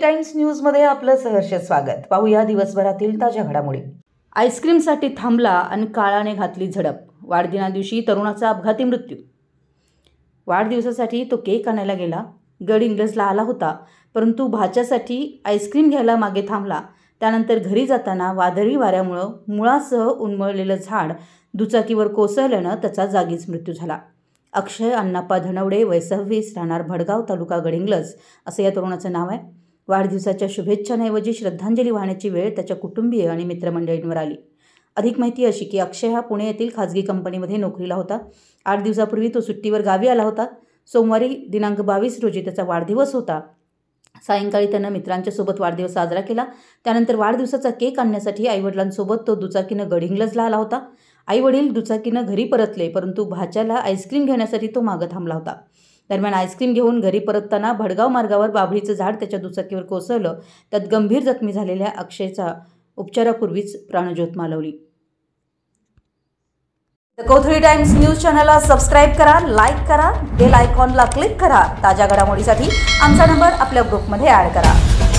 times न्यूजमध्ये आपलं सहर्ष स्वागत पाहूया दिवसभरातील ताज्या घडामोडी आईस्क्रीमसाठी थांबला आणि काळाने घातली झडप वाढदिना दिवशी तरुणाचा अपघाती मृत्यू वाढदिवसासाठी तो केक आणायला गेला गड इंग्लसला आला होता परंतु भाच्यासाठी आईस्क्रीम घ्यायला मागे थांबला त्यानंतर घरी जाताना वादळी वाऱ्यामुळं मुळासह उन्मळलेलं झाड दुचाकीवर कोसळल्यानं त्याचा जागीच मृत्यू झाला अक्षय अण्णाप्पा धनवडे वय सव्वीस राहणार भडगाव तालुका गडिंग्लज असं या तरुणाचं नाव आहे वाढदिवसाच्या शुभेच्छांऐवजी श्रद्धांजली वाहण्याची वेळ त्याच्या कुटुंबीय आणि मित्रमंडळींवर आली अधिक माहिती अशी की अक्षय हा पुणे येथील खाजगी कंपनीमध्ये नोकरीला होता आठ दिवसापूर्वी तो सुट्टीवर गावी आला होता सोमवारी दिनांक बावीस रोजी त्याचा वाढदिवस होता सायंकाळी त्यानं मित्रांच्या सोबत वाढदिवस साजरा केला त्यानंतर वाढदिवसाचा केक आणण्यासाठी आईवडिलांसोबत तो दुचाकीनं गडिंग्लजला आला होता आईवडील दुचाकीनं घरी परतले परंतु भाच्याला आईस्क्रीम घेण्यासाठी तो मागं थांबला होता दरम्यान आईस्क्रीम घेऊन घरी परतताना भडगाव मार्गावर बाभळीचं झाड त्याच्या दुचाकीवर कोसळलं त्यात गंभीर जखमी झालेल्या अक्षयचा उपचारापूर्वीच प्राणज्योत मालवली द कोथळी टाइम्स न्यूज चॅनलला सबस्क्राईब करा लाईक करा बेल आयकॉनला क्लिक करा ताज्या घडामोडीसाठी आमचा नंबर आपल्या ग्रुपमध्ये ॲड करा